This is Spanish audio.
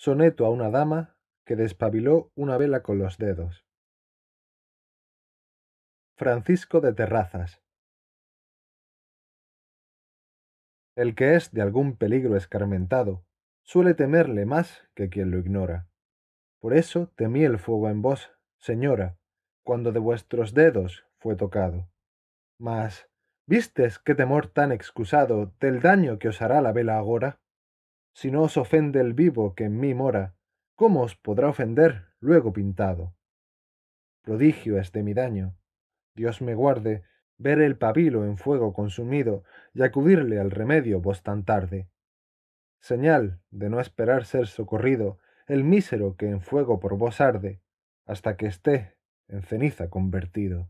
Soneto a una dama que despabiló una vela con los dedos. Francisco de Terrazas. El que es de algún peligro escarmentado suele temerle más que quien lo ignora. Por eso temí el fuego en vos, señora, cuando de vuestros dedos fue tocado. Mas, ¿vistes qué temor tan excusado del daño que os hará la vela agora? Si no os ofende el vivo que en mí mora, ¿cómo os podrá ofender luego pintado? Prodigio es de mi daño. Dios me guarde ver el pabilo en fuego consumido y acudirle al remedio vos tan tarde. Señal de no esperar ser socorrido el mísero que en fuego por vos arde, hasta que esté en ceniza convertido.